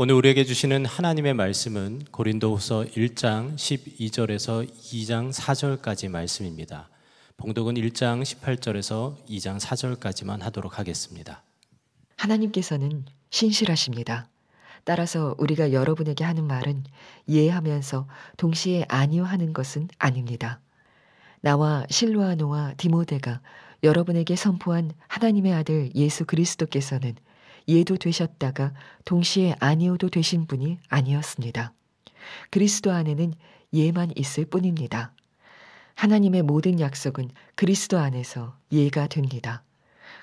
오늘 우리에게 주시는 하나님의 말씀은 고린도후서 1장 12절에서 2장 4절까지 말씀입니다. 봉독은 1장 18절에서 2장 4절까지만 하도록 하겠습니다. 하나님께서는 신실하십니다. 따라서 우리가 여러분에게 하는 말은 이해하면서 동시에 아니요하는 것은 아닙니다. 나와 실로아노와 디모데가 여러분에게 선포한 하나님의 아들 예수 그리스도께서는 예도 되셨다가 동시에 아니오도 되신 분이 아니었습니다. 그리스도 안에는 예만 있을 뿐입니다. 하나님의 모든 약속은 그리스도 안에서 예가 됩니다.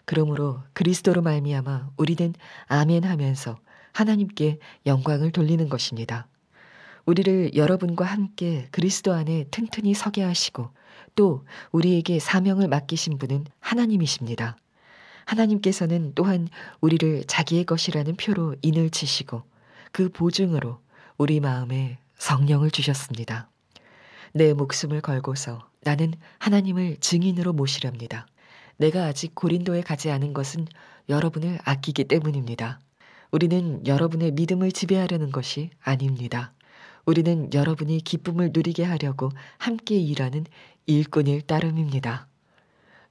그러므로 그리스도로 말미암아 우리는 아멘 하면서 하나님께 영광을 돌리는 것입니다. 우리를 여러분과 함께 그리스도 안에 튼튼히 서게 하시고 또 우리에게 사명을 맡기신 분은 하나님이십니다. 하나님께서는 또한 우리를 자기의 것이라는 표로 인을 치시고 그 보증으로 우리 마음에 성령을 주셨습니다. 내 목숨을 걸고서 나는 하나님을 증인으로 모시렵니다. 내가 아직 고린도에 가지 않은 것은 여러분을 아끼기 때문입니다. 우리는 여러분의 믿음을 지배하려는 것이 아닙니다. 우리는 여러분이 기쁨을 누리게 하려고 함께 일하는 일꾼일 따름입니다.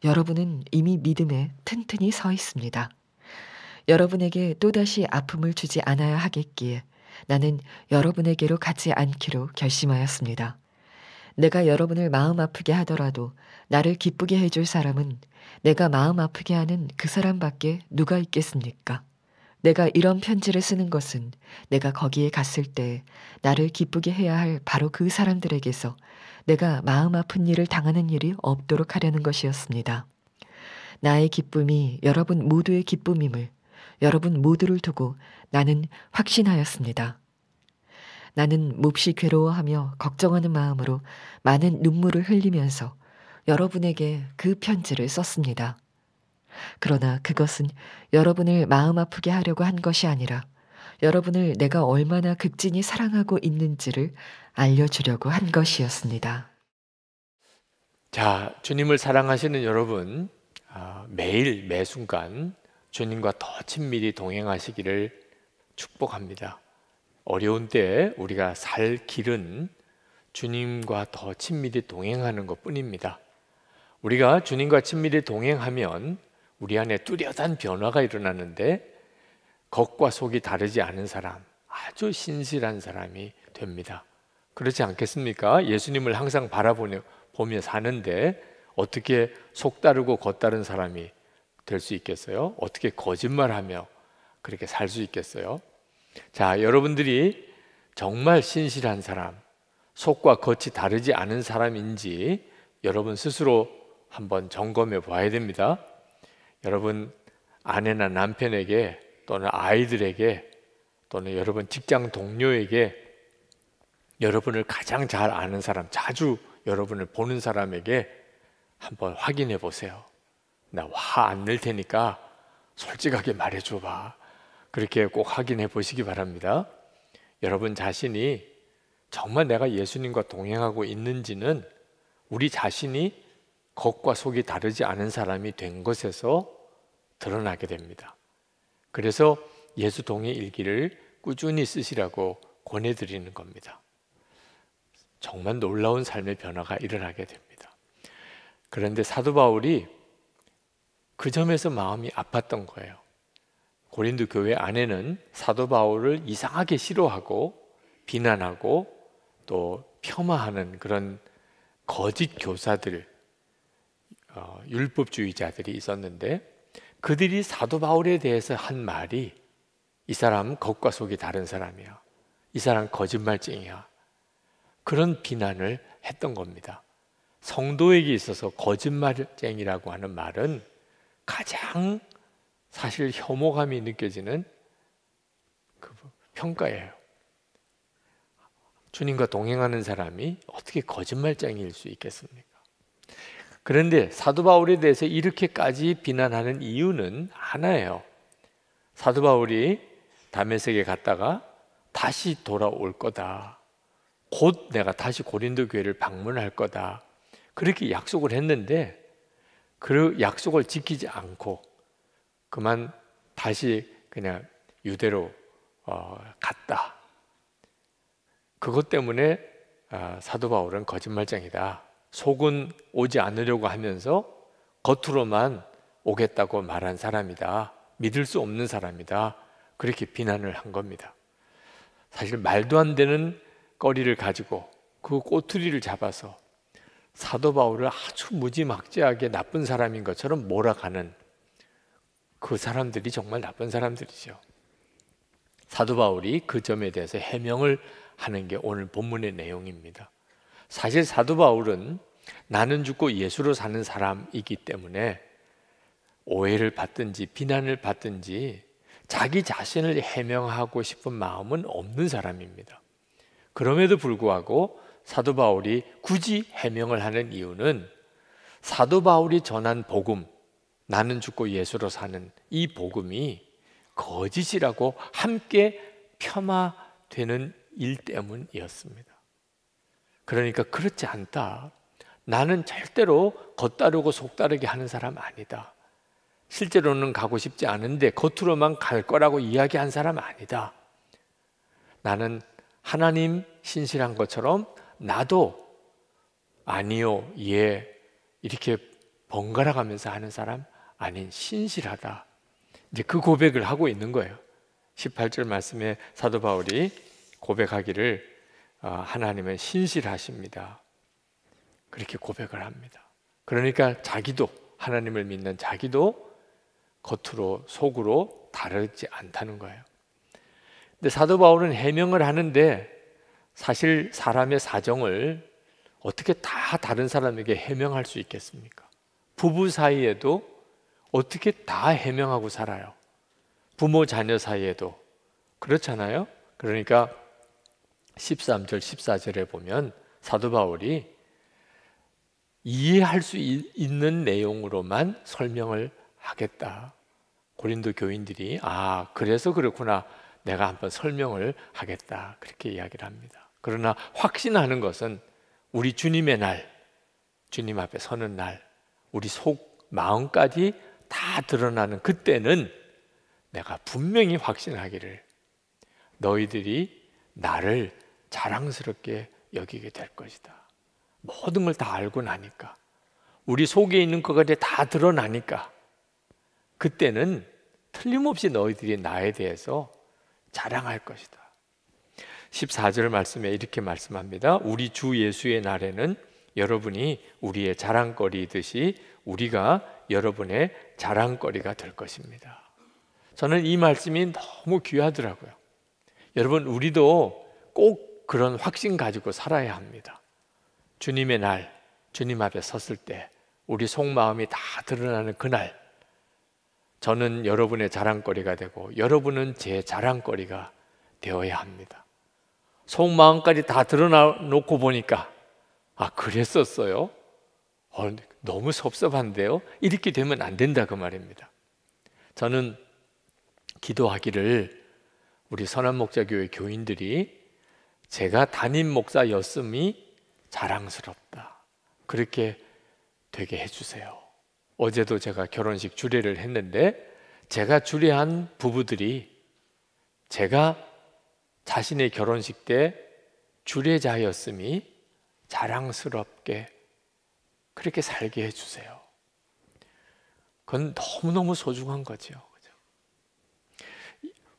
여러분은 이미 믿음에 튼튼히 서 있습니다. 여러분에게 또다시 아픔을 주지 않아야 하겠기에 나는 여러분에게로 가지 않기로 결심하였습니다. 내가 여러분을 마음 아프게 하더라도 나를 기쁘게 해줄 사람은 내가 마음 아프게 하는 그 사람밖에 누가 있겠습니까? 내가 이런 편지를 쓰는 것은 내가 거기에 갔을 때 나를 기쁘게 해야 할 바로 그 사람들에게서 내가 마음 아픈 일을 당하는 일이 없도록 하려는 것이었습니다. 나의 기쁨이 여러분 모두의 기쁨임을 여러분 모두를 두고 나는 확신하였습니다. 나는 몹시 괴로워하며 걱정하는 마음으로 많은 눈물을 흘리면서 여러분에게 그 편지를 썼습니다. 그러나 그것은 여러분을 마음 아프게 하려고 한 것이 아니라 여러분을 내가 얼마나 극진히 사랑하고 있는지를 알려주려고 한 것이었습니다. 자, 주님을 사랑하시는 여러분, 아, 매일 매순간 주님과 더 친밀히 동행하시기를 축복합니다. 어려운 때 우리가 살 길은 주님과 더 친밀히 동행하는 것 뿐입니다. 우리가 주님과 친밀히 동행하면 우리 안에 뚜렷한 변화가 일어나는데 겉과 속이 다르지 않은 사람, 아주 신실한 사람이 됩니다. 그렇지 않겠습니까? 예수님을 항상 바라보며 사는데 어떻게 속다르고 겉다른 사람이 될 수 있겠어요? 어떻게 거짓말하며 그렇게 살 수 있겠어요? 자, 여러분들이 정말 신실한 사람, 속과 겉이 다르지 않은 사람인지 여러분 스스로 한번 점검해 봐야 됩니다. 여러분 아내나 남편에게 또는 아이들에게 또는 여러분 직장 동료에게 여러분을 가장 잘 아는 사람, 자주 여러분을 보는 사람에게 한번 확인해 보세요. 나 화 안 낼 테니까 솔직하게 말해 줘 봐. 그렇게 꼭 확인해 보시기 바랍니다. 여러분 자신이 정말 내가 예수님과 동행하고 있는지는 우리 자신이 겉과 속이 다르지 않은 사람이 된 것에서 드러나게 됩니다. 그래서 예수동의 일기를 꾸준히 쓰시라고 권해드리는 겁니다. 정말 놀라운 삶의 변화가 일어나게 됩니다. 그런데 사도 바울이 그 점에서 마음이 아팠던 거예요. 고린도 교회 안에는 사도 바울을 이상하게 싫어하고 비난하고 또 폄하하는 그런 거짓 교사들, 어, 율법주의자들이 있었는데 그들이 사도 바울에 대해서 한 말이 이 사람은 겉과 속이 다른 사람이야. 이 사람은 거짓말쟁이야. 그런 비난을 했던 겁니다. 성도에게 있어서 거짓말쟁이라고 하는 말은 가장 사실 혐오감이 느껴지는 그 평가예요. 주님과 동행하는 사람이 어떻게 거짓말쟁이일 수 있겠습니까? 그런데 사도 바울에 대해서 이렇게까지 비난하는 이유는 하나예요. 사도 바울이 담에색에 갔다가 다시 돌아올 거다. 곧 내가 다시 고린도 교회를 방문할 거다. 그렇게 약속을 했는데 그 약속을 지키지 않고 그만 다시 그냥 유대로 어, 갔다. 그것 때문에 어, 사도 바울은 거짓말쟁이다. 속은 오지 않으려고 하면서 겉으로만 오겠다고 말한 사람이다. 믿을 수 없는 사람이다. 그렇게 비난을 한 겁니다. 사실 말도 안 되는 거리를 가지고 그 꼬투리를 잡아서 사도 바울을 아주 무지막지하게 나쁜 사람인 것처럼 몰아가는 그 사람들이 정말 나쁜 사람들이죠. 사도 바울이 그 점에 대해서 해명을 하는 게 오늘 본문의 내용입니다. 사실 사도 바울은 나는 죽고 예수로 사는 사람이기 때문에 오해를 받든지 비난을 받든지 자기 자신을 해명하고 싶은 마음은 없는 사람입니다. 그럼에도 불구하고 사도 바울이 굳이 해명을 하는 이유는 사도 바울이 전한 복음, 나는 죽고 예수로 사는 이 복음이 거짓이라고 함께 폄하되는 일 때문이었습니다. 그러니까 그렇지 않다. 나는 절대로 겉다르고 속다르게 하는 사람 아니다. 실제로는 가고 싶지 않은데 겉으로만 갈 거라고 이야기한 사람 아니다. 나는 하나님 신실한 것처럼 나도 아니요, 예, 이렇게 번갈아 가면서 하는 사람 아닌 신실하다. 이제 그 고백을 하고 있는 거예요. 18절 말씀에 사도 바울이 고백하기를 어, 하나님은 신실하십니다. 그렇게 고백을 합니다. 그러니까 자기도 하나님을 믿는 자기도 겉으로 속으로 다르지 않다는 거예요. 근데 사도 바울은 해명을 하는데 사실 사람의 사정을 어떻게 다 다른 사람에게 해명할 수 있겠습니까? 부부 사이에도 어떻게 다 해명하고 살아요? 부모 자녀 사이에도 그렇잖아요. 그러니까 13절 14절에 보면 사도 바울이 이해할 수 있는 내용으로만 설명을 하겠다. 고린도 교인들이 아 그래서 그렇구나 내가 한번 설명을 하겠다 그렇게 이야기를 합니다. 그러나 확신하는 것은 우리 주님의 날, 주님 앞에 서는 날, 우리 속 마음까지 다 드러나는 그때는 내가 분명히 확신하기를 너희들이 나를 자랑스럽게 여기게 될 것이다. 모든 걸 다 알고 나니까 우리 속에 있는 것가 다 드러나니까 그때는 틀림없이 너희들이 나에 대해서 자랑할 것이다. 14절 말씀에 이렇게 말씀합니다. 우리 주 예수의 날에는 여러분이 우리의 자랑거리이듯이 우리가 여러분의 자랑거리가 될 것입니다. 저는 이 말씀이 너무 귀하더라고요. 여러분, 우리도 꼭 그런 확신 가지고 살아야 합니다. 주님의 날, 주님 앞에 섰을 때 우리 속마음이 다 드러나는 그날 저는 여러분의 자랑거리가 되고 여러분은 제 자랑거리가 되어야 합니다. 속마음까지 다 드러나 놓고 보니까 아 그랬었어요? 어, 너무 섭섭한데요? 이렇게 되면 안 된다 그 말입니다. 저는 기도하기를 우리 선한 목자교회 교인들이 제가 담임 목사였음이 자랑스럽다. 그렇게 되게 해주세요. 어제도 제가 결혼식 주례를 했는데 제가 주례한 부부들이 제가 자신의 결혼식 때 주례자였음이 자랑스럽게 그렇게 살게 해주세요. 그건 너무너무 소중한 거죠.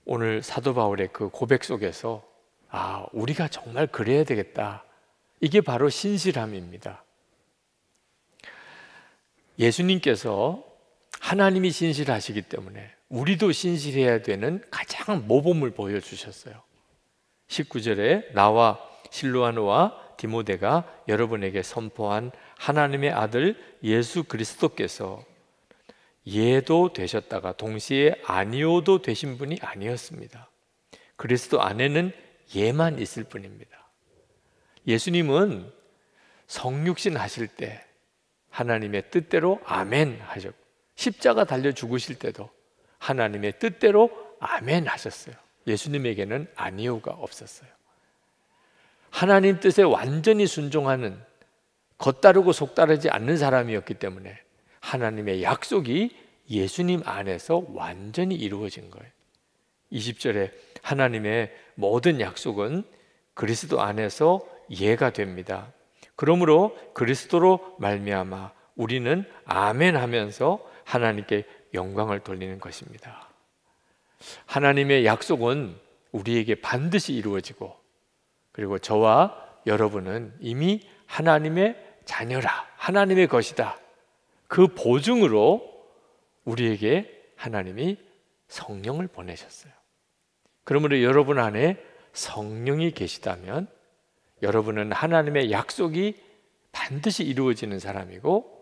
오늘 사도 바울의 그 고백 속에서 아, 우리가 정말 그래야 되겠다. 이게 바로 신실함입니다. 예수님께서 하나님이 신실하시기 때문에 우리도 신실해야 되는 가장 모범을 보여주셨어요. 19절에 나와 실로아노와 디모데가 여러분에게 선포한 하나님의 아들 예수 그리스도께서 예도 되셨다가 동시에 아니오도 되신 분이 아니었습니다. 그리스도 안에는 예만 있을 뿐입니다. 예수님은 성육신 하실 때 하나님의 뜻대로 아멘 하셨고 십자가 달려 죽으실 때도 하나님의 뜻대로 아멘 하셨어요. 예수님에게는 아니오가 없었어요. 하나님 뜻에 완전히 순종하는 겉다르고 속다르지 않는 사람이었기 때문에 하나님의 약속이 예수님 안에서 완전히 이루어진 거예요. 20절에 하나님의 모든 약속은 그리스도 안에서 예가 됩니다. 그러므로 그리스도로 말미암아 우리는 아멘 하면서 하나님께 영광을 돌리는 것입니다. 하나님의 약속은 우리에게 반드시 이루어지고 그리고 저와 여러분은 이미 하나님의 자녀라 하나님의 것이다. 그 보증으로 우리에게 하나님이 성령을 보내셨어요. 그러므로 여러분 안에 성령이 계시다면 여러분은 하나님의 약속이 반드시 이루어지는 사람이고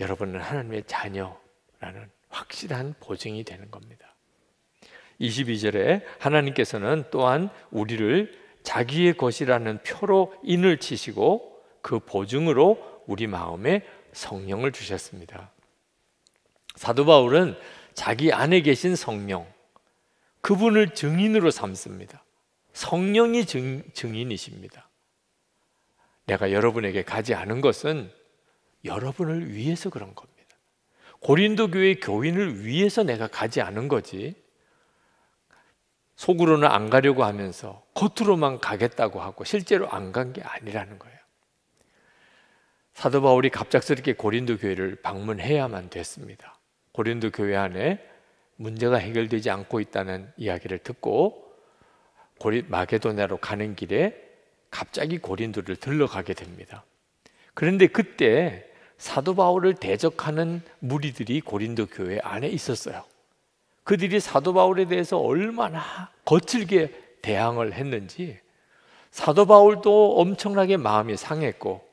여러분은 하나님의 자녀라는 확실한 보증이 되는 겁니다. 22절에 하나님께서는 또한 우리를 자기의 것이라는 표로 인을 치시고 그 보증으로 우리 마음에 성령을 주셨습니다. 사도 바울은 자기 안에 계신 성령, 그분을 증인으로 삼습니다. 성령이 증, 증인이십니다. 내가 여러분에게 가지 않은 것은 여러분을 위해서 그런 겁니다. 고린도 교회 교인을 위해서 내가 가지 않은 거지. 속으로는 안 가려고 하면서 겉으로만 가겠다고 하고 실제로 안 간 게 아니라는 거예요. 사도 바울이 갑작스럽게 고린도 교회를 방문해야만 됐습니다. 고린도 교회 안에 문제가 해결되지 않고 있다는 이야기를 듣고 고리, 마게도네로 가는 길에 갑자기 고린도를 들러가게 됩니다. 그런데 그때 사도 바울을 대적하는 무리들이 고린도 교회 안에 있었어요. 그들이 사도 바울에 대해서 얼마나 거칠게 대항을 했는지 사도 바울도 엄청나게 마음이 상했고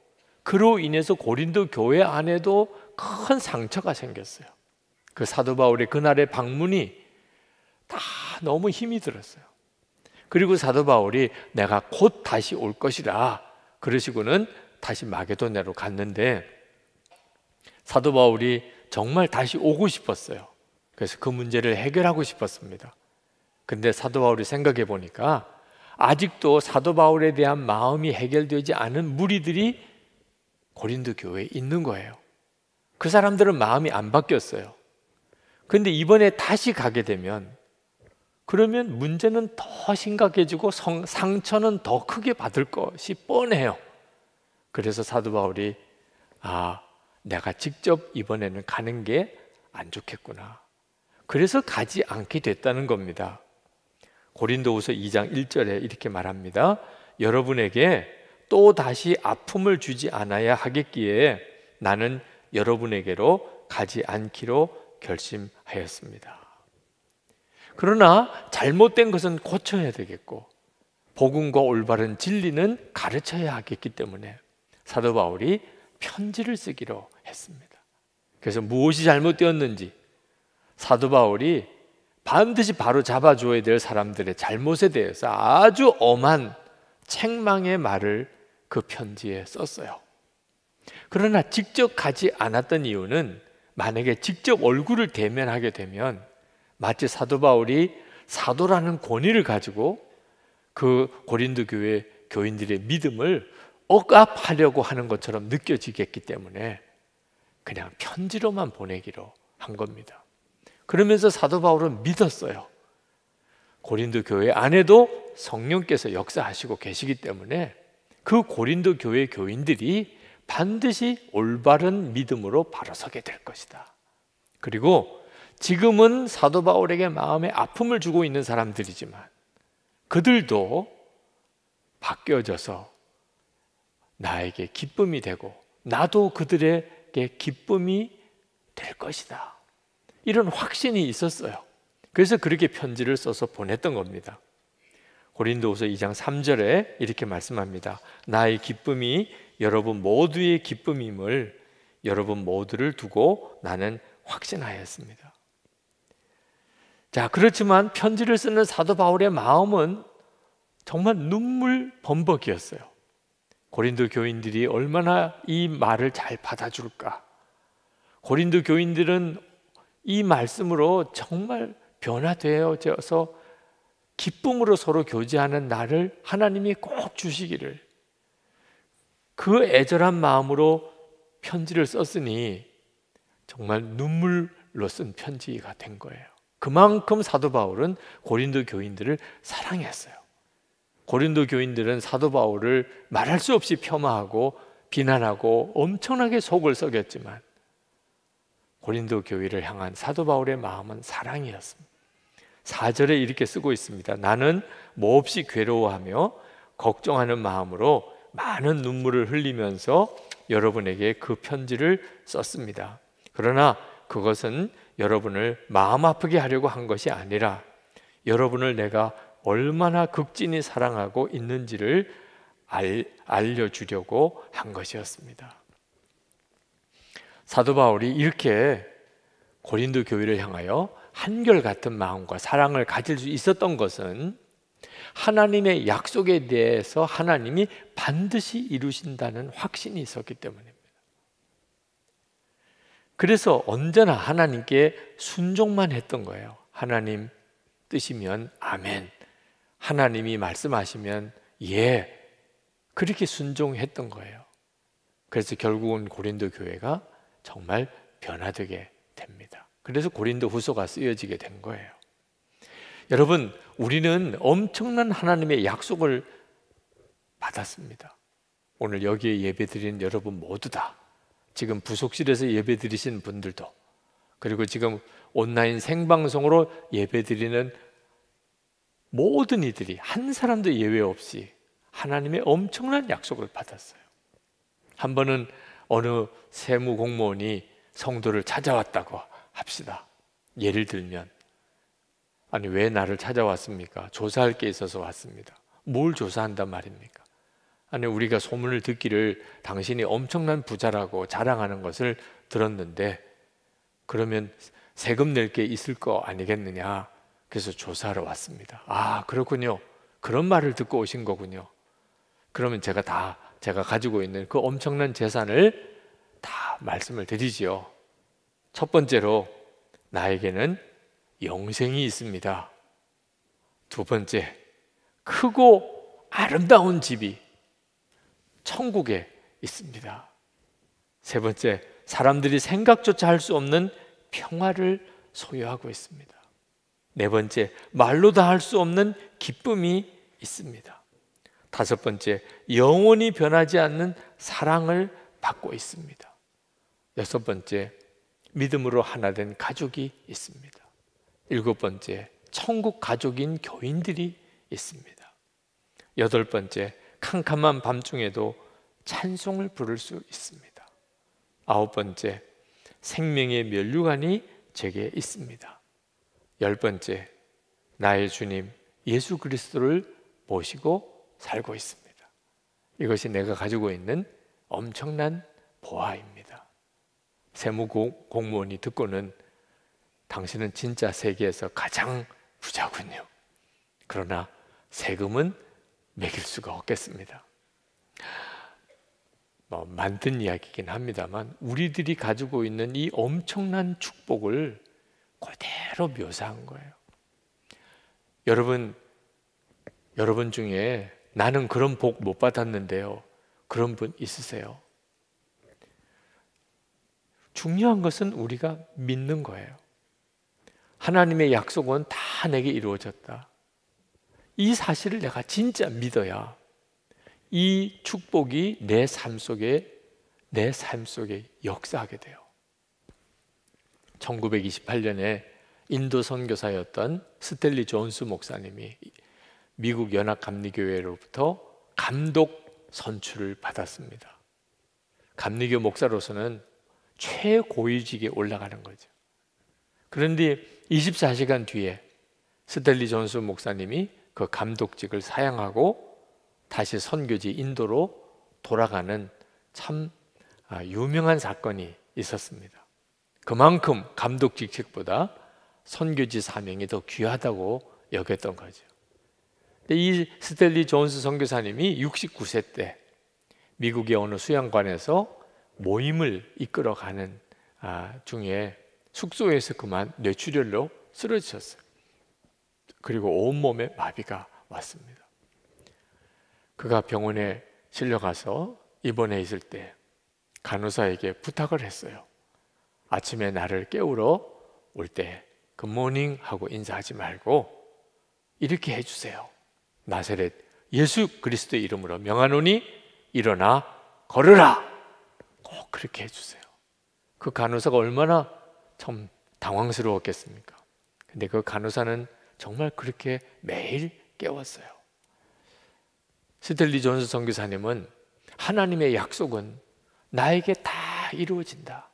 그로 인해서 고린도 교회 안에도 큰 상처가 생겼어요. 그 사도 바울의 그날의 방문이 다 너무 힘이 들었어요. 그리고 사도 바울이 내가 곧 다시 올 것이라 그러시고는 다시 마게도네로 갔는데 사도 바울이 정말 다시 오고 싶었어요. 그래서 그 문제를 해결하고 싶었습니다. 근데 사도 바울이 생각해 보니까 아직도 사도 바울에 대한 마음이 해결되지 않은 무리들이 고린도 교회에 있는 거예요. 그 사람들은 마음이 안 바뀌었어요. 근데 이번에 다시 가게 되면 그러면 문제는 더 심각해지고 성, 상처는 더 크게 받을 것이 뻔해요. 그래서 사도 바울이 아, 내가 직접 이번에는 가는 게 안 좋겠구나. 그래서 가지 않게 됐다는 겁니다. 고린도후서 2장 1절에 이렇게 말합니다. 여러분에게 또 다시 아픔을 주지 않아야 하겠기에 나는 여러분에게로 가지 않기로 결심하였습니다. 그러나 잘못된 것은 고쳐야 되겠고 복음과 올바른 진리는 가르쳐야 하겠기 때문에 사도 바울이 편지를 쓰기로 했습니다. 그래서 무엇이 잘못되었는지 사도 바울이 반드시 바로 잡아줘야 될 사람들의 잘못에 대해서 아주 엄한 책망의 말을 그 편지에 썼어요. 그러나 직접 가지 않았던 이유는 만약에 직접 얼굴을 대면하게 되면 마치 사도 바울이 사도라는 권위를 가지고 그 고린도 교회 교인들의 믿음을 억압하려고 하는 것처럼 느껴지겠기 때문에 그냥 편지로만 보내기로 한 겁니다. 그러면서 사도 바울은 믿었어요. 고린도 교회 안에도 성령께서 역사하시고 계시기 때문에 그 고린도 교회 교인들이 반드시 올바른 믿음으로 바로 서게 될 것이다. 그리고 지금은 사도 바울에게 마음의 아픔을 주고 있는 사람들이지만 그들도 바뀌어져서 나에게 기쁨이 되고 나도 그들에게 기쁨이 될 것이다. 이런 확신이 있었어요. 그래서 그렇게 편지를 써서 보냈던 겁니다. 고린도후서 2장 3절에 이렇게 말씀합니다. 나의 기쁨이 여러분 모두의 기쁨임을 여러분 모두를 두고 나는 확신하였습니다. 자, 그렇지만 편지를 쓰는 사도 바울의 마음은 정말 눈물 범벅이었어요. 고린도 교인들이 얼마나 이 말을 잘 받아줄까? 고린도 교인들은 이 말씀으로 정말 변화되어져서 기쁨으로 서로 교제하는 나를 하나님이 꼭 주시기를 그 애절한 마음으로 편지를 썼으니 정말 눈물로 쓴 편지가 된 거예요. 그만큼 사도 바울은 고린도 교인들을 사랑했어요. 고린도 교인들은 사도 바울을 말할 수 없이 폄하하고 비난하고 엄청나게 속을 썩였지만 고린도 교회를 향한 사도 바울의 마음은 사랑이었습니다. 4절에 이렇게 쓰고 있습니다. 나는 몹시 괴로워하며 걱정하는 마음으로 많은 눈물을 흘리면서 여러분에게 그 편지를 썼습니다. 그러나 그것은 여러분을 마음 아프게 하려고 한 것이 아니라 여러분을 내가 얼마나 극진히 사랑하고 있는지를 알, 알려주려고 한 것이었습니다. 사도 바울이 이렇게 고린도 교회를 향하여 한결 같은 마음과 사랑을 가질 수 있었던 것은 하나님의 약속에 대해서 하나님이 반드시 이루신다는 확신이 있었기 때문입니다. 그래서 언제나 하나님께 순종만 했던 거예요. 하나님 뜻이면 아멘. 하나님이 말씀하시면 예. 그렇게 순종했던 거예요. 그래서 결국은 고린도 교회가 정말 변화되게 됩니다. 그래서 고린도 후서가 쓰여지게 된 거예요. 여러분, 우리는 엄청난 하나님의 약속을 받았습니다. 오늘 여기에 예배 드리는 여러분 모두 다 지금 부속실에서 예배 드리신 분들도 그리고 지금 온라인 생방송으로 예배 드리는 모든 이들이 한 사람도 예외 없이 하나님의 엄청난 약속을 받았어요. 한 번은 어느 세무 공무원이 성도를 찾아왔다고 합시다. 예를 들면 아니 왜 나를 찾아왔습니까? 조사할 게 있어서 왔습니다. 뭘 조사한단 말입니까? 아니 우리가 소문을 듣기를 당신이 엄청난 부자라고 자랑하는 것을 들었는데 그러면 세금 낼 게 있을 거 아니겠느냐? 그래서 조사하러 왔습니다. 아, 그렇군요. 그런 말을 듣고 오신 거군요. 그러면 제가 다 제가 가지고 있는 그 엄청난 재산을 다 말씀을 드리지요. 첫 번째로 나에게는 영생이 있습니다. 두 번째, 크고 아름다운 집이 천국에 있습니다. 세 번째, 사람들이 생각조차 할 수 없는 평화를 소유하고 있습니다. 네 번째, 말로 다 할 수 없는 기쁨이 있습니다. 다섯 번째, 영원히 변하지 않는 사랑을 받고 있습니다. 여섯 번째, 믿음으로 하나 된 가족이 있습니다. 일곱 번째, 천국 가족인 교인들이 있습니다. 여덟 번째, 캄캄한 밤중에도 찬송을 부를 수 있습니다. 아홉 번째, 생명의 면류관이 제게 있습니다. 열 번째, 나의 주님 예수 그리스도를 모시고 살고 있습니다. 이것이 내가 가지고 있는 엄청난 보화입니다. 세무 공무원이 듣고는 당신은 진짜 세계에서 가장 부자군요. 그러나 세금은 매길 수가 없겠습니다. 뭐 만든 이야기긴 이 합니다만 우리들이 가지고 있는 이 엄청난 축복을 그대로 묘사한 거예요. 여러분 여러분 중에 나는 그런 복 못 받았는데요. 그런 분 있으세요? 중요한 것은 우리가 믿는 거예요. 하나님의 약속은 다 내게 이루어졌다. 이 사실을 내가 진짜 믿어야 이 축복이 내 삶 속에 내 삶 속에 역사하게 돼요. 1928년에 인도 선교사였던 스텔리 존스 목사님이 미국 연합 감리교회로부터 감독 선출을 받았습니다. 감리교 목사로서는 최고위직에 올라가는 거죠. 그런데 24시간 뒤에 스텔리 존스 목사님이 그 감독직을 사양하고 다시 선교지 인도로 돌아가는 참 아, 유명한 사건이 있었습니다. 그만큼 감독직 책보다 선교지 사명이 더 귀하다고 여겼던 거죠. 이 스텔리 존스 선교사님이 69세 때 미국의 어느 수양관에서 모임을 이끌어가는 아, 중에 숙소에서 그만 뇌출혈로 쓰러지셨어요. 그리고 온몸에 마비가 왔습니다. 그가 병원에 실려가서 입원해 있을 때 간호사에게 부탁을 했어요. 아침에 나를 깨우러 올 때 굿모닝 그 하고 인사하지 말고 이렇게 해주세요. 나세렛 예수 그리스도 이름으로 명하노니 일어나 걸으라. 꼭 그렇게 해주세요. 그 간호사가 얼마나 참 당황스러웠겠습니까? 근데 그 간호사는 정말 그렇게 매일 깨웠어요. 스텔리 존스 선교사님은 하나님의 약속은 나에게 다 이루어진다.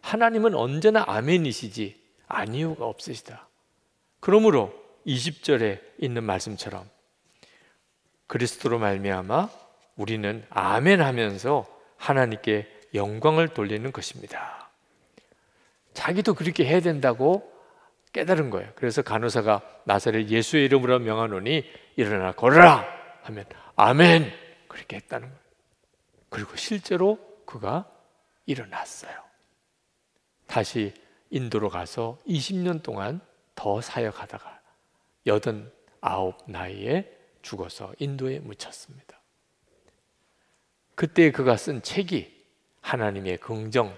하나님은 언제나 아멘이시지 아니오가 없으시다. 그러므로 20절에 있는 말씀처럼 그리스도로 말미암아 우리는 아멘 하면서 하나님께 영광을 돌리는 것입니다. 자기도 그렇게 해야 된다고 깨달은 거예요. 그래서 간호사가 나사를 예수의 이름으로 명하노니 일어나 걸어라 하면 아멘 그렇게 했다는 거예요. 그리고 실제로 그가 일어났어요. 다시 인도로 가서 20년 동안 더 사역하다가 89 나이에 죽어서 인도에 묻혔습니다. 그때 그가 쓴 책이 하나님의 긍정,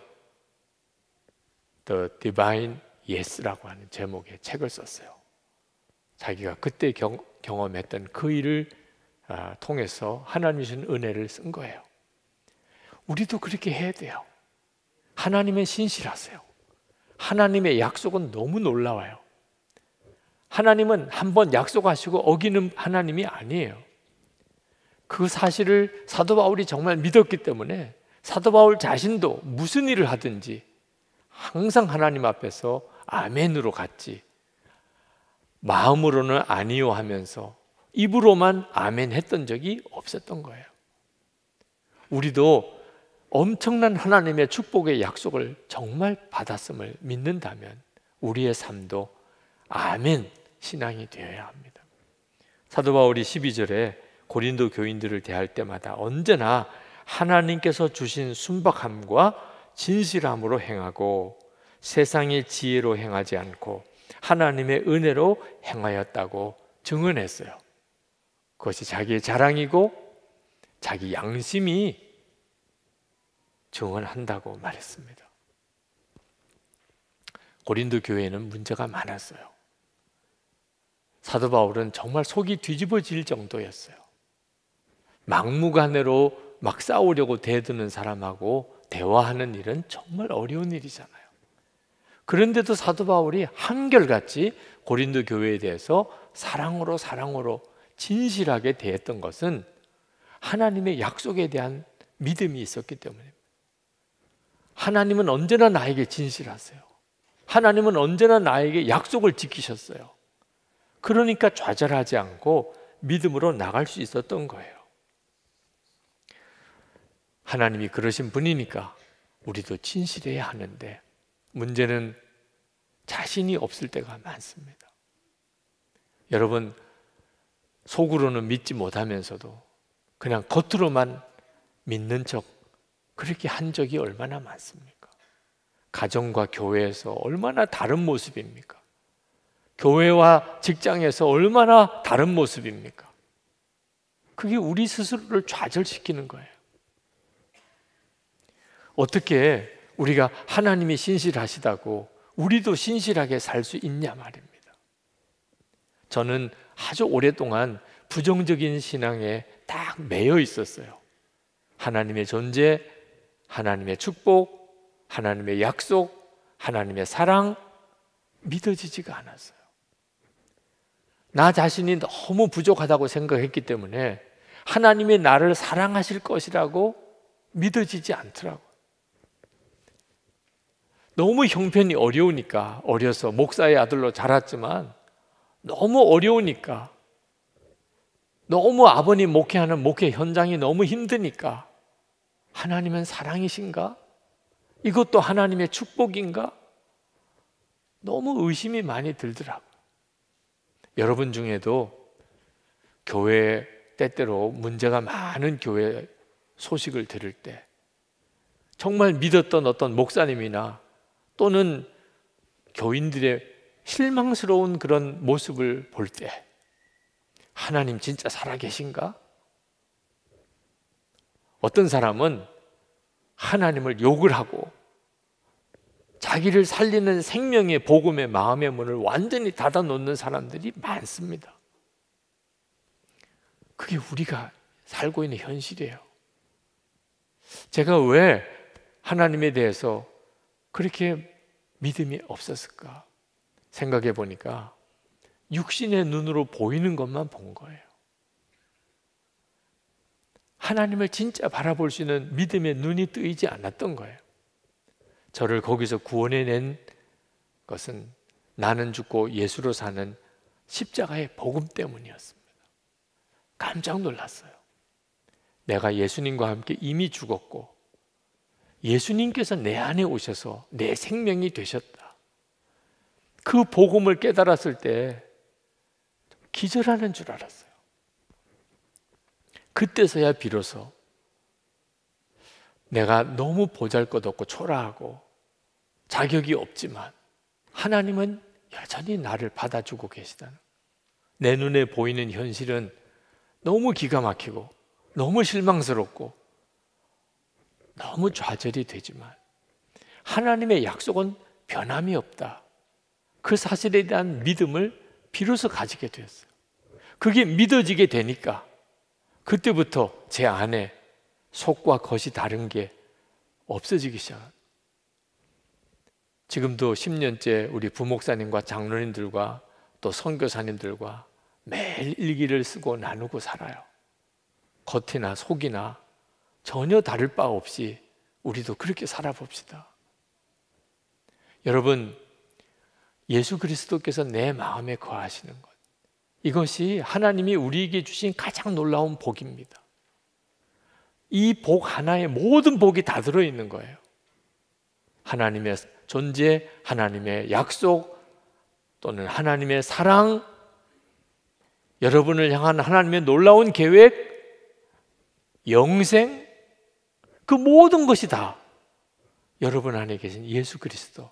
The Divine Yes라고 하는 제목의 책을 썼어요. 자기가 그때 경, 험했던그 일을 아, 통해서 하나님이 주신 은혜를 쓴 거예요. 우리도 그렇게 해야 돼요. 하나님은 신실하세요. 하나님의 약속은 너무 놀라워요. 하나님은 한번 약속하시고 어기는 하나님이 아니에요. 그 사실을 사도 바울이 정말 믿었기 때문에 사도 바울 자신도 무슨 일을 하든지 항상 하나님 앞에서 아멘으로 갔지. 마음으로는 아니요 하면서 입으로만 아멘 했던 적이 없었던 거예요. 우리도 엄청난 하나님의 축복의 약속을 정말 받았음을 믿는다면 우리의 삶도 아멘 신앙이 되어야 합니다. 사도 바울이 12절에 고린도 교인들을 대할 때마다 언제나 하나님께서 주신 순박함과 진실함으로 행하고 세상의 지혜로 행하지 않고 하나님의 은혜로 행하였다고 증언했어요. 그것이 자기의 자랑이고 자기 양심이 증언한다고 말했습니다. 고린도 교회는 문제가 많았어요. 사도 바울은 정말 속이 뒤집어질 정도였어요. 막무가내로 막 싸우려고 대드는 사람하고 대화하는 일은 정말 어려운 일이잖아요. 그런데도 사도 바울이 한결같이 고린도 교회에 대해서 사랑으로 사랑으로 진실하게 대했던 것은 하나님의 약속에 대한 믿음이 있었기 때문입니다. 하나님은 언제나 나에게 진실하세요. 하나님은 언제나 나에게 약속을 지키셨어요. 그러니까 좌절하지 않고 믿음으로 나갈 수 있었던 거예요. 하나님이 그러신 분이니까 우리도 진실해야 하는데 문제는 자신이 없을 때가 많습니다. 여러분 속으로는 믿지 못하면서도 그냥 겉으로만 믿는 척 그렇게 한 적이 얼마나 많습니까? 가정과 교회에서 얼마나 다른 모습입니까? 교회와 직장에서 얼마나 다른 모습입니까? 그게 우리 스스로를 좌절시키는 거예요. 어떻게 우리가 하나님이 신실하시다고 우리도 신실하게 살 수 있냐 말입니다. 저는 아주 오랫동안 부정적인 신앙에 딱 매여 있었어요. 하나님의 존재, 하나님의 축복, 하나님의 약속, 하나님의 사랑 믿어지지가 않았어요. 나 자신이 너무 부족하다고 생각했기 때문에 하나님이 나를 사랑하실 것이라고 믿어지지 않더라고. 너무 형편이 어려우니까 어려서 목사의 아들로 자랐지만 너무 어려우니까 너무 아버님 목회하는 목회 현장이 너무 힘드니까 하나님은 사랑이신가? 이것도 하나님의 축복인가? 너무 의심이 많이 들더라고. 여러분 중에도 교회 때때로 문제가 많은 교회 소식을 들을 때 정말 믿었던 어떤 목사님이나 또는 교인들의 실망스러운 그런 모습을 볼 때 하나님 진짜 살아계신가? 어떤 사람은 하나님을 욕을 하고 자기를 살리는 생명의 복음의 마음의 문을 완전히 닫아놓는 사람들이 많습니다. 그게 우리가 살고 있는 현실이에요. 제가 왜 하나님에 대해서 그렇게 믿음이 없었을까? 생각해 보니까 육신의 눈으로 보이는 것만 본 거예요. 하나님을 진짜 바라볼 수 있는 믿음의 눈이 뜨이지 않았던 거예요. 저를 거기서 구원해낸 것은 나는 죽고 예수로 사는 십자가의 복음 때문이었습니다. 깜짝 놀랐어요. 내가 예수님과 함께 이미 죽었고 예수님께서 내 안에 오셔서 내 생명이 되셨다. 그 복음을 깨달았을 때 기절하는 줄 알았어요. 그때서야 비로소 내가 너무 보잘 것 없고 초라하고 자격이 없지만 하나님은 여전히 나를 받아주고 계시다내 눈에 보이는 현실은 너무 기가 막히고 너무 실망스럽고 너무 좌절이 되지만 하나님의 약속은 변함이 없다. 그 사실에 대한 믿음을 비로소 가지게 되었어요. 그게 믿어지게 되니까 그때부터 제 안에 속과 겉이 다른 게 없어지기 시작합니다. 지금도 10년째 우리 부목사님과 장로님들과 또 선교사님들과 매일 일기를 쓰고 나누고 살아요. 겉이나 속이나 전혀 다를 바 없이 우리도 그렇게 살아봅시다. 여러분, 예수 그리스도께서 내 마음에 거하시는 것. 이것이 하나님이 우리에게 주신 가장 놀라운 복입니다. 이 복 하나에 모든 복이 다 들어있는 거예요. 하나님의 존재, 하나님의 약속, 또는 하나님의 사랑, 여러분을 향한 하나님의 놀라운 계획, 영생, 그 모든 것이 다 여러분 안에 계신 예수 그리스도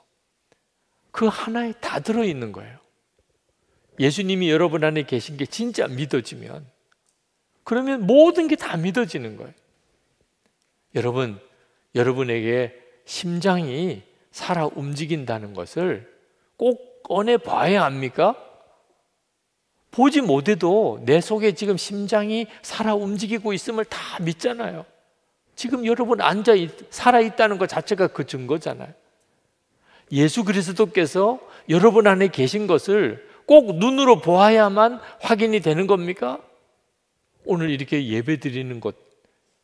그 하나에 다 들어 있는 거예요. 예수님이 여러분 안에 계신 게 진짜 믿어지면 그러면 모든 게 다 믿어지는 거예요. 여러분, 여러분에게 심장이 살아 움직인다는 것을 꼭 꺼내 봐야 합니까? 보지 못해도 내 속에 지금 심장이 살아 움직이고 있음을 다 믿잖아요. 지금 여러분 앉아 살아 있다는 것 자체가 그 증거잖아요. 예수 그리스도께서 여러분 안에 계신 것을 꼭 눈으로 보아야만 확인이 되는 겁니까? 오늘 이렇게 예배 드리는 것,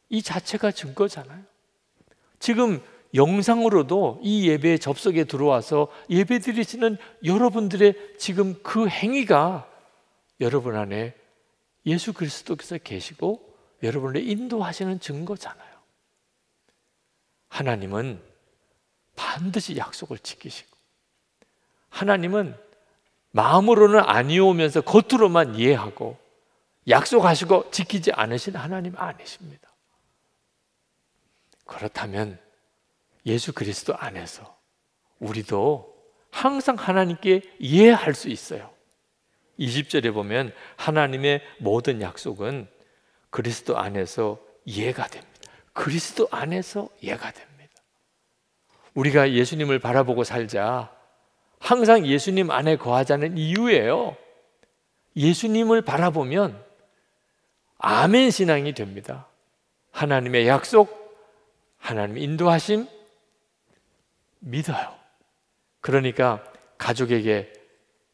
이 자체가 증거잖아요. 지금 영상으로도 이 예배에 접속에 들어와서 예배 드리시는 여러분들의 지금 그 행위가 여러분 안에 예수 그리스도께서 계시고 여러분을 인도하시는 증거잖아요. 하나님은 반드시 약속을 지키시고 하나님은 마음으로는 아니오면서 겉으로만 이해하고 약속하시고 지키지 않으신 하나님 아니십니다. 그렇다면 예수 그리스도 안에서 우리도 항상 하나님께 이해할 수 있어요. 20절에 보면 하나님의 모든 약속은 그리스도 안에서 이해가 됩니다. 그리스도 안에서 예가 됩니다. 우리가 예수님을 바라보고 살자. 항상 예수님 안에 거하자는 이유예요. 예수님을 바라보면 아멘 신앙이 됩니다. 하나님의 약속, 하나님의 인도하심 믿어요. 그러니까 가족에게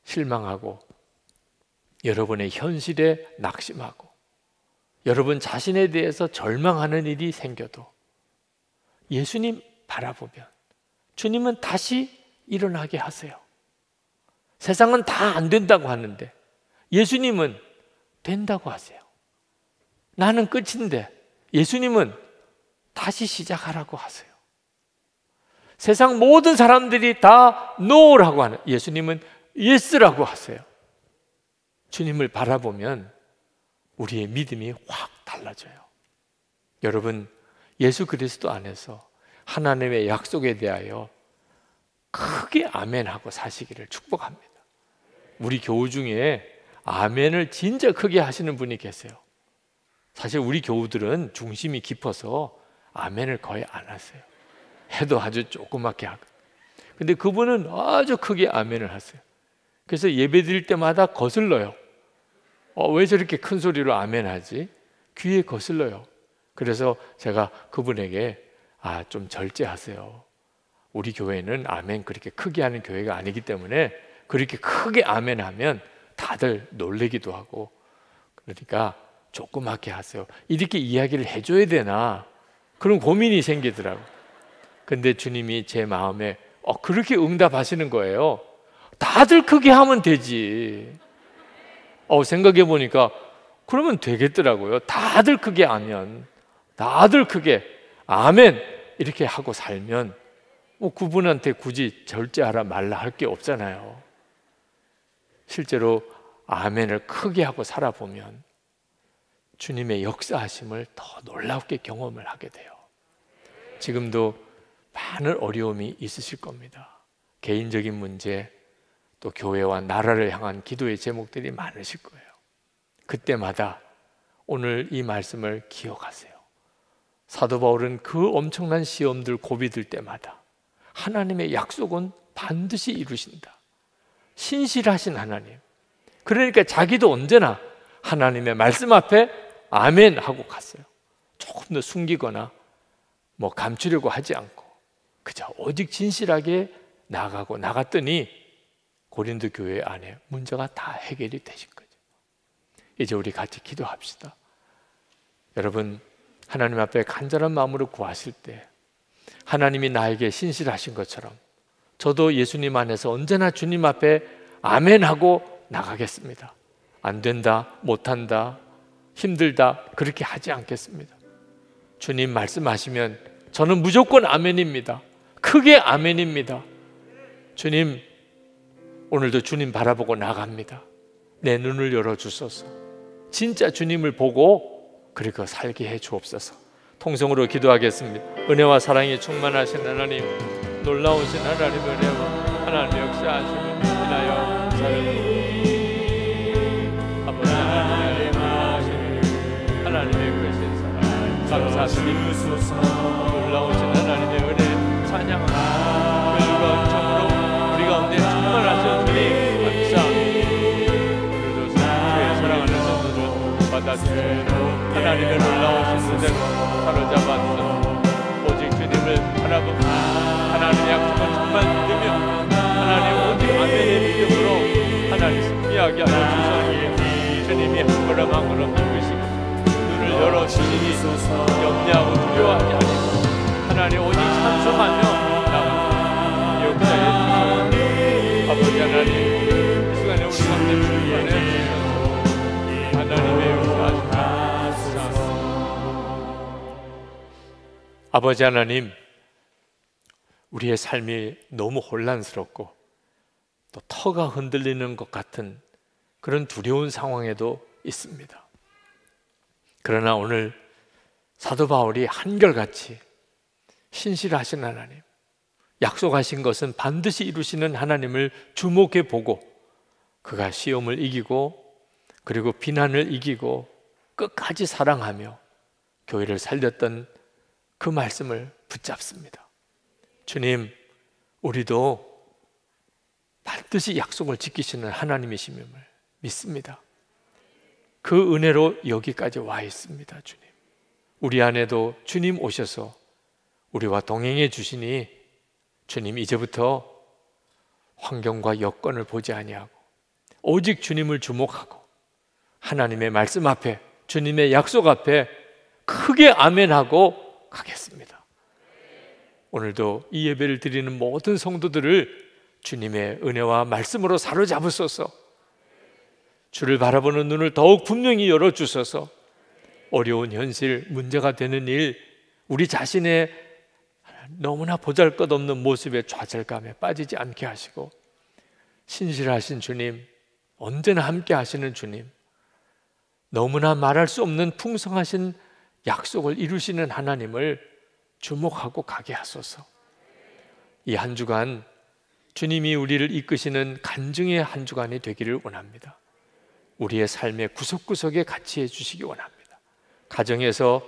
실망하고 여러분의 현실에 낙심하고 여러분 자신에 대해서 절망하는 일이 생겨도 예수님 바라보면 주님은 다시 일어나게 하세요. 세상은 다 안 된다고 하는데 예수님은 된다고 하세요. 나는 끝인데 예수님은 다시 시작하라고 하세요. 세상 모든 사람들이 다노라고 하는 예수님은 예 e 라고 하세요. 주님을 바라보면 우리의 믿음이 확 달라져요. 여러분, 예수 그리스도 안에서 하나님의 약속에 대하여 크게 아멘하고 사시기를 축복합니다. 우리 교우 중에 아멘을 진짜 크게 하시는 분이 계세요. 사실 우리 교우들은 중심이 깊어서 아멘을 거의 안 하세요. 해도 아주 조그맣게 하고. 근데 그분은 아주 크게 아멘을 하세요. 그래서 예배 드릴 때마다 거슬러요. 어, 왜 저렇게 큰 소리로 아멘 하지? 귀에 거슬러요. 그래서 제가 그분에게 아, 좀 절제하세요. 우리 교회는 아멘 그렇게 크게 하는 교회가 아니기 때문에 그렇게 크게 아멘 하면 다들 놀래기도 하고 그러니까 조그맣게 하세요. 이렇게 이야기를 해줘야 되나? 그런 고민이 생기더라고. 근데 주님이 제 마음에 어, 그렇게 응답하시는 거예요. 다들 크게 하면 되지. 어, 생각해 보니까 그러면 되겠더라고요. 다들 크게 아면, 다들 크게 아멘 이렇게 하고 살면 뭐 그분한테 굳이 절제하라 말라 할 게 없잖아요. 실제로 아멘을 크게 하고 살아보면 주님의 역사하심을 더 놀랍게 경험을 하게 돼요. 지금도 많은 어려움이 있으실 겁니다. 개인적인 문제, 또 교회와 나라를 향한 기도의 제목들이 많으실 거예요. 그때마다 오늘 이 말씀을 기억하세요. 사도 바울은 그 엄청난 시험들 고비들 때마다 하나님의 약속은 반드시 이루신다. 신실하신 하나님. 그러니까 자기도 언제나 하나님의 말씀 앞에 아멘 하고 갔어요. 조금 더 숨기거나 뭐 감추려고 하지 않고 그저 오직 진실하게 나가고 나갔더니 고린도 교회 안에 문제가 다 해결이 되실 거죠. 이제 우리 같이 기도합시다. 여러분, 하나님 앞에 간절한 마음으로 구하실 때 하나님이 나에게 신실하신 것처럼 저도 예수님 안에서 언제나 주님 앞에 아멘 하고 나가겠습니다. 안 된다, 못한다, 힘들다, 그렇게 하지 않겠습니다. 주님 말씀하시면 저는 무조건 아멘입니다. 크게 아멘입니다. 주님, 오늘도 주님 바라보고 나갑니다. 내 눈을 열어주소서. 진짜 주님을 보고 그리고 살게 해 주옵소서. 통성으로 기도하겠습니다. 은혜와 사랑이 충만하신 하나님, 놀라우신 하나님 은혜와 하나님 역사하심을 하나님 사랑 감사드니다 하시고 하나님을 놀라우신 뜻을 사로잡아 주 오직 주님을 바라보고 하나님의 약속을 정말 믿으며 하나님 오직 아멘의 믿음으로 하나님 신비하게 하여 주시니 주님이 한 걸음 한 걸음 누르시고 눈을 열어 주시니 염려하고 두려워하게하니고 하나님 오직 찬송하며 나아가 이웃자의 주소서 아버지 하나님 이 시간에 우리 함께 주님 아버지 하나님, 우리의 삶이 너무 혼란스럽고 또 터가 흔들리는 것 같은 그런 두려운 상황에도 있습니다. 그러나 오늘 사도 바울이 한결같이 신실하신 하나님, 약속하신 것은 반드시 이루시는 하나님을 주목해 보고 그가 시험을 이기고 그리고 비난을 이기고 끝까지 사랑하며 교회를 살렸던 그 말씀을 붙잡습니다. 주님, 우리도 반드시 약속을 지키시는 하나님이심을 믿습니다. 그 은혜로 여기까지 와 있습니다, 주님. 우리 안에도 주님 오셔서 우리와 동행해 주시니 주님 이제부터 환경과 여건을 보지 아니하고 오직 주님을 주목하고 하나님의 말씀 앞에 주님의 약속 앞에 크게 아멘하고 하겠습니다. 오늘도 이 예배를 드리는 모든 성도들을 주님의 은혜와 말씀으로 사로잡으소서. 주를 바라보는 눈을 더욱 분명히 열어 주소서. 어려운 현실, 문제가 되는 일, 우리 자신의 너무나 보잘것없는 모습에 좌절감에 빠지지 않게 하시고 신실하신 주님, 언제나 함께 하시는 주님, 너무나 말할 수 없는 풍성하신 약속을 이루시는 하나님을 주목하고 가게 하소서. 이 한 주간 주님이 우리를 이끄시는 간증의 한 주간이 되기를 원합니다. 우리의 삶의 구석구석에 같이 해주시기 원합니다. 가정에서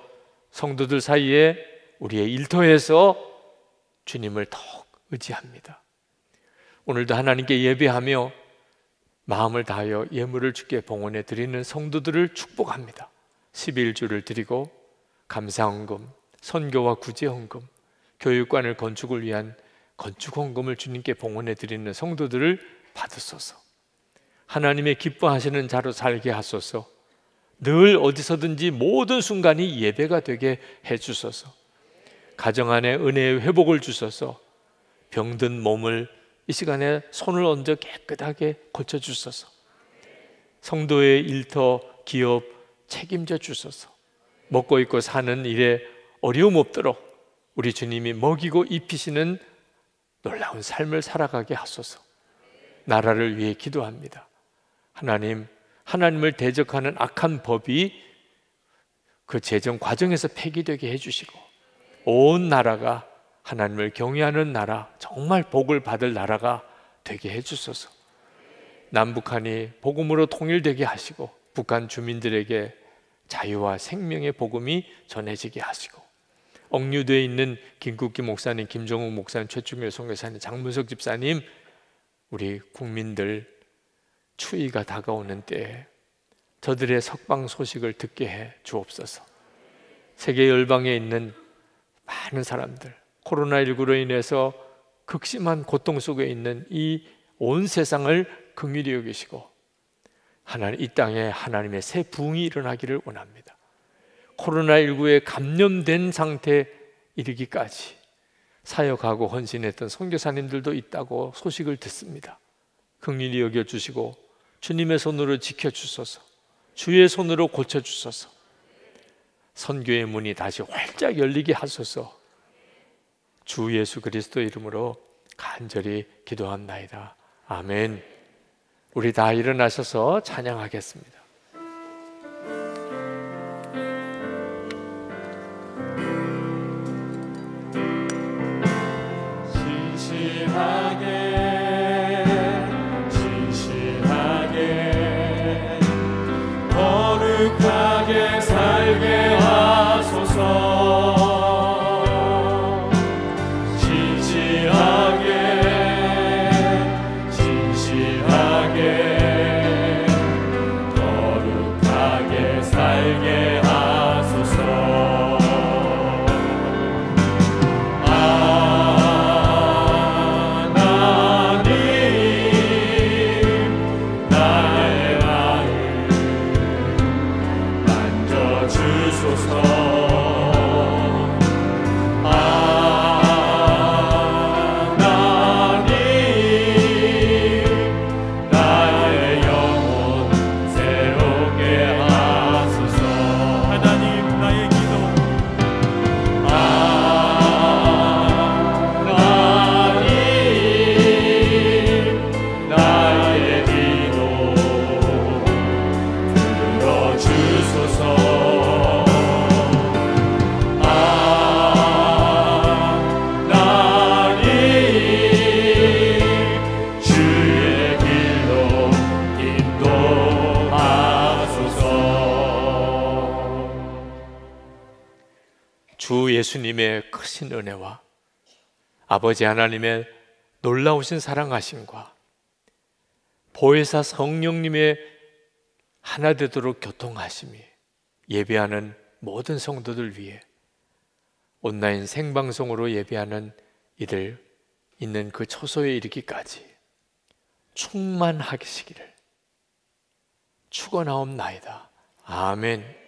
성도들 사이에 우리의 일터에서 주님을 더욱 의지합니다. 오늘도 하나님께 예배하며 마음을 다하여 예물을 주께 봉헌해 드리는 성도들을 축복합니다. 11주를 드리고 감사헌금, 선교와 구제헌금, 교육관을 건축을 위한 건축헌금을 주님께 봉헌해 드리는 성도들을 받으소서. 하나님의 기뻐하시는 자로 살게 하소서. 늘 어디서든지 모든 순간이 예배가 되게 해 주소서. 가정 안에 은혜의 회복을 주소서. 병든 몸을 이 시간에 손을 얹어 깨끗하게 고쳐 주소서. 성도의 일터, 기업 책임져 주소서. 먹고 있고 사는 일에 어려움 없도록 우리 주님이 먹이고 입히시는 놀라운 삶을 살아가게 하소서. 나라를 위해 기도합니다. 하나님, 하나님을 대적하는 악한 법이 그 재정 과정에서 폐기되게 해주시고, 온 나라가 하나님을 경외하는 나라, 정말 복을 받을 나라가 되게 해주소서. 남북한이 복음으로 통일되게 하시고, 북한 주민들에게 자유와 생명의 복음이 전해지게 하시고 억류되어 있는 김국기 목사님, 김정욱 목사님, 최충열 송교사님, 장문석 집사님 우리 국민들 추위가 다가오는 때에 저들의 석방 소식을 듣게 해 주옵소서. 세계 열방에 있는 많은 사람들, 코로나19로 인해서 극심한 고통 속에 있는 이 온 세상을 긍휼히 여기시고 하나님 이 땅에 하나님의 새 부흥이 일어나기를 원합니다. 코로나19에 감염된 상태 이르기까지 사역하고 헌신했던 선교사님들도 있다고 소식을 듣습니다. 긍휼히 여겨 주시고 주님의 손으로 지켜 주소서. 주의 손으로 고쳐 주소서. 선교의 문이 다시 활짝 열리게 하소서. 주 예수 그리스도 이름으로 간절히 기도합나다 아멘. 우리 다 일어나셔서 찬양하겠습니다. 아버지 하나님의 놀라우신 사랑하심과 보혜사 성령님의 하나 되도록 교통하심이 예배하는 모든 성도들 위해 온라인 생방송으로 예배하는 이들 있는 그 초소에 이르기까지 충만하시기를 축원하옵나이다. 아멘.